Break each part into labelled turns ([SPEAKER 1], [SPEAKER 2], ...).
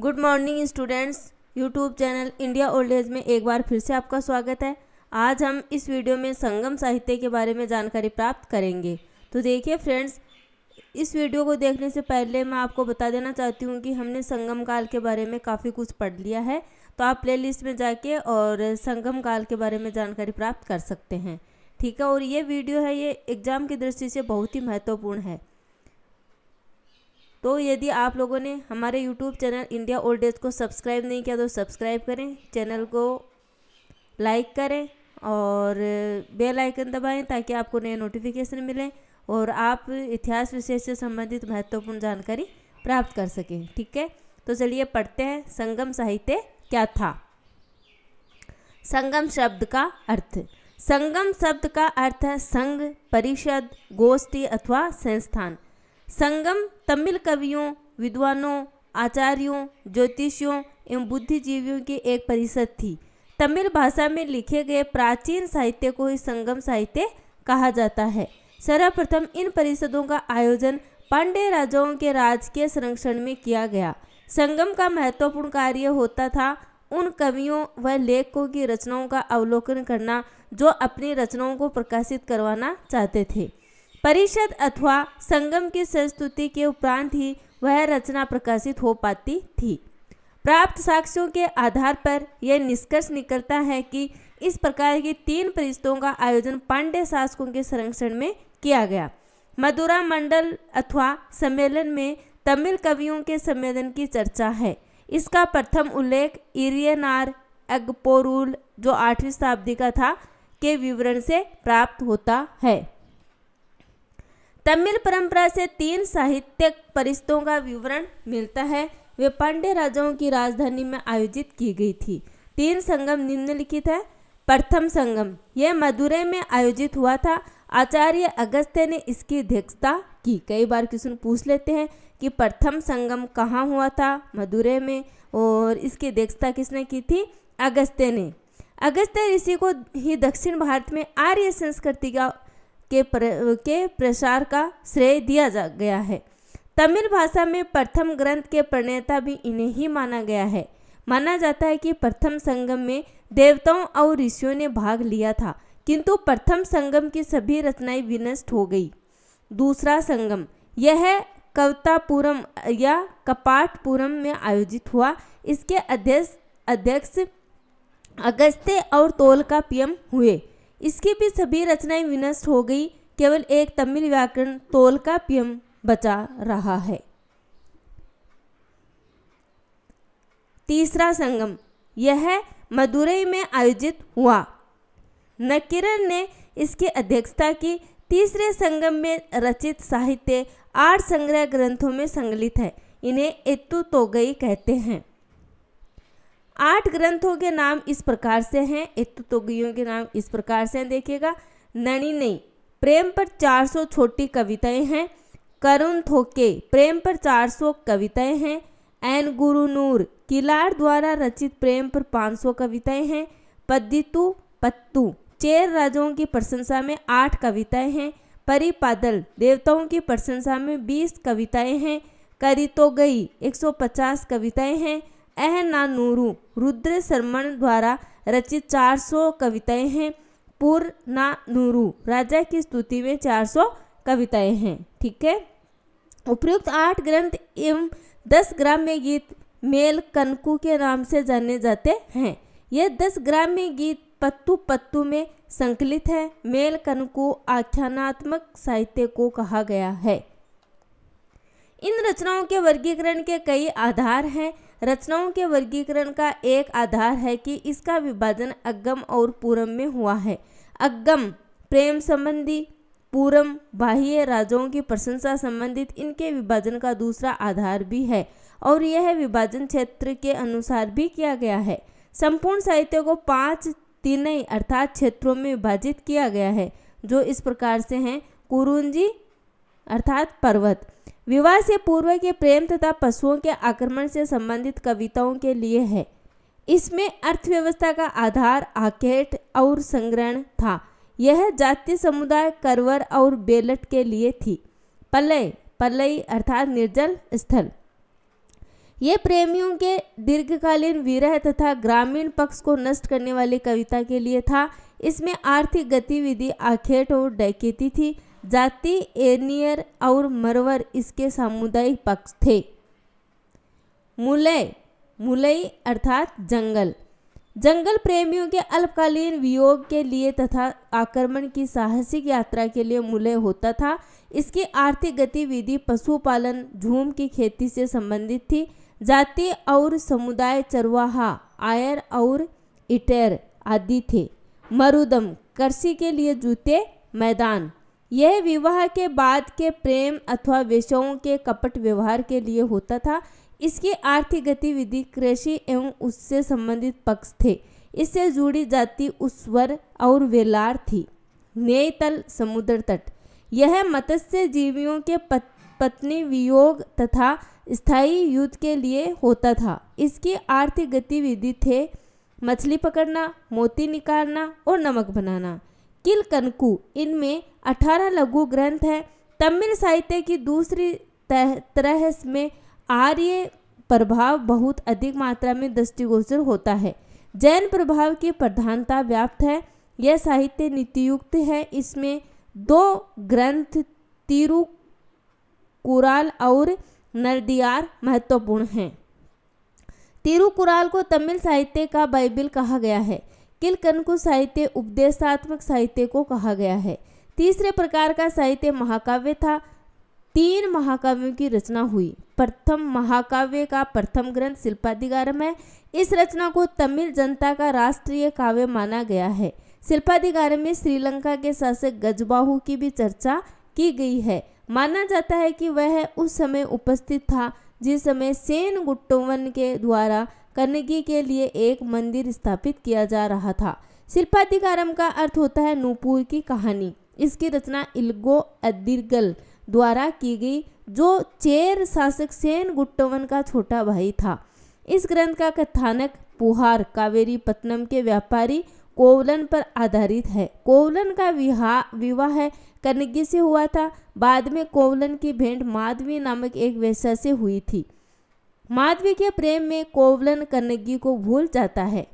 [SPEAKER 1] good morning students YouTube channel India old age में एक बार फिर से आपका स्वागत है आज हम इस वीडियो में संगम साहित्य के बारे में जानकारी प्राप्त करेंगे तो देखिए फ्रेंड्स इस वीडियो को देखने से पहले मैं आपको बता देना चाहती हूँ कि हमने संगम काल के बारे में काफ़ी कुछ पढ़ लिया है तो आप प्ले में जाके और संगम काल के बारे में जानकारी प्राप्त कर सकते हैं ठीक है और ये वीडियो है ये एग्ज़ाम की दृष्टि से बहुत ही महत्वपूर्ण है तो यदि आप लोगों ने हमारे YouTube channel India old age को सब्सक्राइब नहीं किया तो सब्सक्राइब करें चैनल को लाइक करें और बेल आइकन दबाएं ताकि आपको नए नोटिफिकेशन मिलें और आप इतिहास विषय से संबंधित महत्वपूर्ण जानकारी प्राप्त कर सकें ठीक है तो चलिए पढ़ते हैं संगम साहित्य क्या था संगम शब्द का अर्थ संगम शब्द का अर्थ है संघ परिषद गोष्ठी अथवा संस्थान संगम तमिल कवियों विद्वानों आचार्यों ज्योतिषियों एवं बुद्धिजीवियों की एक परिषद थी तमिल भाषा में लिखे गए प्राचीन साहित्य को ही संगम साहित्य कहा जाता है सर्वप्रथम इन परिषदों का आयोजन पांडे राजाओं के राजकीय संरक्षण में किया गया संगम का महत्वपूर्ण कार्य होता था उन कवियों व लेखकों की रचनाओं का अवलोकन करना जो अपनी रचनाओं को प्रकाशित करवाना चाहते थे परिषद अथवा संगम की संस्तुति के उपरांत ही वह रचना प्रकाशित हो पाती थी प्राप्त साक्ष्यों के आधार पर यह निष्कर्ष निकलता है कि इस प्रकार की तीन परिषदों का आयोजन पांडे शासकों के संरक्षण में किया गया मदुरा मंडल अथवा सम्मेलन में तमिल कवियों के सम्मेलन की चर्चा है इसका प्रथम उल्लेख इरियनार एगपोरूल जो आठवीं शताब्दी का था के विवरण से प्राप्त होता है तमिल परंपरा से तीन साहित्यक परिश्तों का विवरण मिलता है वे पांडे राजाओं की राजधानी में आयोजित की गई थी तीन संगम निम्नलिखित है प्रथम संगम यह मदुरै में आयोजित हुआ था आचार्य अगस्त्य ने इसकी अध्यक्षता की कई बार क्वेश्चन पूछ लेते हैं कि प्रथम संगम कहाँ हुआ था मदुरै में और इसकी अध्यक्षता किसने की थी अगस्त्य ने अगस्त्य ऋषि को ही दक्षिण भारत में आर्य संस्कृति का के प्र, के प्रसार का श्रेय दिया जा गया है तमिल भाषा में प्रथम ग्रंथ के प्रणेता भी इन्हें ही माना गया है माना जाता है कि प्रथम संगम में देवताओं और ऋषियों ने भाग लिया था किंतु प्रथम संगम की सभी रचनाएं विनष्ट हो गई दूसरा संगम यह कवतापुरम या कपाटपुरम में आयोजित हुआ इसके अध्यक्ष अध्यक्ष अगस्त्य और तोल का पीएम हुए इसकी भी सभी रचनाएं विनष्ट हो गई केवल एक तमिल व्याकरण तोलकाप्यम बचा रहा है तीसरा संगम यह मदुरई में आयोजित हुआ नकिरन ने इसकी अध्यक्षता की तीसरे संगम में रचित साहित्य आठ संग्रह ग्रंथों में संगलित है इन्हें तो तोगई कहते हैं आठ ग्रंथों के नाम इस प्रकार से हैं इतुतोगियों के नाम इस प्रकार से हैं देखिएगा नणी नई प्रेम पर 400 छोटी कविताएं हैं करुण थोके प्रेम पर 400 कविताएं हैं एन गुरु नूर किलार द्वारा रचित प्रेम पर 500 कविताएं हैं पद्दितु पत्तू चेर राजाओं की प्रशंसा में आठ कविताएं हैं परिपादल देवताओं की प्रशंसा में बीस कविताएं हैं करी तो गई पचास कविताएं हैं एह नानूरू रुद्र शर्मन द्वारा रचित 400 कविताएं हैं पुर ना राजा की स्तुति में 400 कविताएं हैं ठीक है उपयुक्त आठ ग्रंथ एवं दस ग्राम्य गीत मेल कनकू के नाम से जाने जाते हैं यह दस ग्राम्य गीत पत्तू पत्तू में संकलित है मेल कनकू आख्यानात्मक साहित्य को कहा गया है इन रचनाओं के वर्गीकरण के कई आधार हैं रचनाओं के वर्गीकरण का एक आधार है कि इसका विभाजन अगम और पूरम में हुआ है अगम प्रेम संबंधी पूरम बाह्य राजाओं की प्रशंसा संबंधित इनके विभाजन का दूसरा आधार भी है और यह विभाजन क्षेत्र के अनुसार भी किया गया है संपूर्ण साहित्य को पांच तीनई अर्थात क्षेत्रों में विभाजित किया गया है जो इस प्रकार से हैं कुरुंजी अर्थात पर्वत विवाह से पूर्व के प्रेम तथा पशुओं के आक्रमण से संबंधित कविताओं के लिए है इसमें अर्थव्यवस्था का आधार आखेट और संग्रहण था यह जाति समुदाय करवर और बेलट के लिए थी पलय पलय अर्थात निर्जल स्थल ये प्रेमियों के दीर्घकालीन विरह तथा ग्रामीण पक्ष को नष्ट करने वाली कविता के लिए था इसमें आर्थिक गतिविधि आखेट और डकैती थी जाति एनियर और मरवर इसके सामुदायिक पक्ष थे मुलय मुलई अर्थात जंगल जंगल प्रेमियों के अल्पकालीन वियोग के लिए तथा आक्रमण की साहसिक यात्रा के लिए मुलय होता था इसकी आर्थिक गतिविधि पशुपालन झूम की खेती से संबंधित थी जाति और समुदाय चरवाहा आयर और इटेर आदि थे मरुदम कृषि के लिए जूते मैदान यह विवाह के बाद के प्रेम अथवा विषयों के कपट व्यवहार के लिए होता था इसकी आर्थिक गतिविधि कृषि एवं उससे संबंधित पक्ष थे इससे जुड़ी जाति वर और वेलार थी नेतल तल समुद्र तट यह मत्स्य जीवियों के पत, पत्नी वियोग तथा स्थायी युद्ध के लिए होता था इसकी आर्थिक गतिविधि थे मछली पकड़ना मोती निकालना और नमक बनाना किल कनकु इनमें अठारह लघु ग्रंथ हैं तमिल साहित्य की दूसरी तरह में आर्य प्रभाव बहुत अधिक मात्रा में दृष्टिगोचर होता है जैन प्रभाव की प्रधानता व्याप्त है यह साहित्य नीतियुक्त है इसमें दो ग्रंथ तिरुकुराल और नरदियार महत्वपूर्ण हैं तिरुकुराल को तमिल साहित्य का बाइबिल कहा गया है किल किलकनकु साहित्य उपदेशात्मक साहित्य को कहा गया है तीसरे प्रकार का साहित्य महाकाव्य था तीन महाकाव्यों की रचना हुई प्रथम महाकाव्य का प्रथम ग्रंथ शिल्पाधिकारम है इस रचना को तमिल जनता का राष्ट्रीय काव्य माना गया है शिल्पाधिकारम में श्रीलंका के शासक गजबाहू की भी चर्चा की गई है माना जाता है कि वह उस समय उपस्थित था जिस समय सेन गुट्टोवन के द्वारा करने के लिए एक मंदिर स्थापित किया जा रहा था शिल्पाधिकारम का अर्थ होता है नूपुर की कहानी इसकी रचना इल्गो अदिरगल द्वारा की गई जो चेर शासक सेन गुट्टवन का छोटा भाई था इस ग्रंथ का कथानक पुहार कावेरी पत्नम के व्यापारी कोवलन पर आधारित है कोवलन का विवाह कनगी से हुआ था बाद में कोवलन की भेंट माधवी नामक एक वेश्या से हुई थी माधवी के प्रेम में कोवलन कन्नगी को भूल जाता है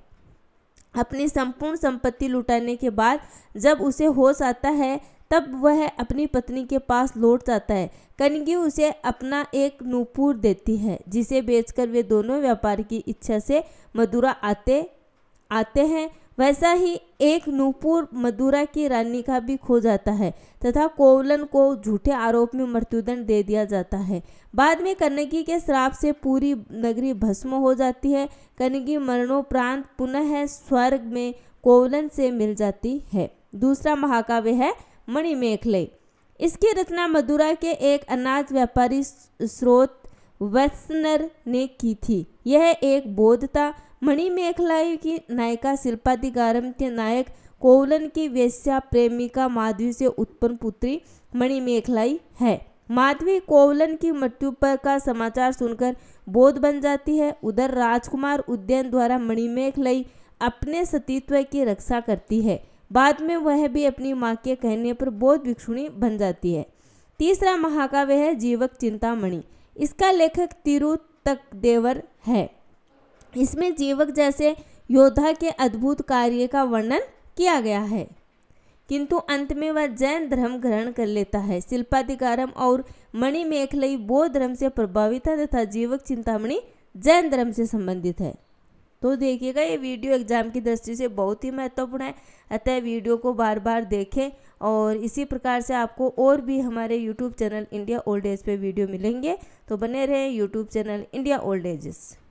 [SPEAKER 1] अपनी संपूर्ण संपत्ति लुटाने के बाद जब उसे होश आता है तब वह अपनी पत्नी के पास लौट जाता है कनगी उसे अपना एक नूपुर देती है जिसे बेचकर वे दोनों व्यापार की इच्छा से मदुरा आते आते हैं वैसा ही एक नूपुर मदुरा की रानी का भी खो जाता है तथा कोवलन को झूठे आरोप में मृत्युदंड दे दिया जाता है बाद में कनगी के श्राप से पूरी नगरी भस्म हो जाती है कनगी मरणोपरांत पुनः स्वर्ग में कोवलन से मिल जाती है दूसरा महाकाव्य है मणिमेखले इसकी रचना मदुरा के एक अनाज व्यापारी स्रोत वत्सनर ने की थी यह एक था मणिमेखलाई की नायिका दिगारम के नायक कोवलन की वेश्या प्रेमिका माधवी से उत्पन्न पुत्री मणिमेखलाई है माधवी कोवलन की मृत्यु पर का समाचार सुनकर बोध बन जाती है उधर राजकुमार उद्यन द्वारा मणिमेखलाई अपने सतीत्व की रक्षा करती है बाद में वह भी अपनी माँ के कहने पर बौद्ध भिक्षुणी बन जाती है तीसरा महाकाव्य है जीवक चिंतामणि इसका लेखक तक देवर है इसमें जीवक जैसे योद्धा के अद्भुत कार्य का वर्णन किया गया है किंतु अंत में वह जैन धर्म ग्रहण कर लेता है शिल्पाधिकारम और मणिमेखलई बौद्ध धर्म से प्रभावित है तथा जीवक चिंतामणि जैन धर्म से संबंधित है तो देखिएगा ये वीडियो एग्जाम की दृष्टि से बहुत ही महत्वपूर्ण है अतः वीडियो को बार बार देखें और इसी प्रकार से आपको और भी हमारे YouTube channel India old age पे वीडियो मिलेंगे तो बने रहें YouTube channel India old edges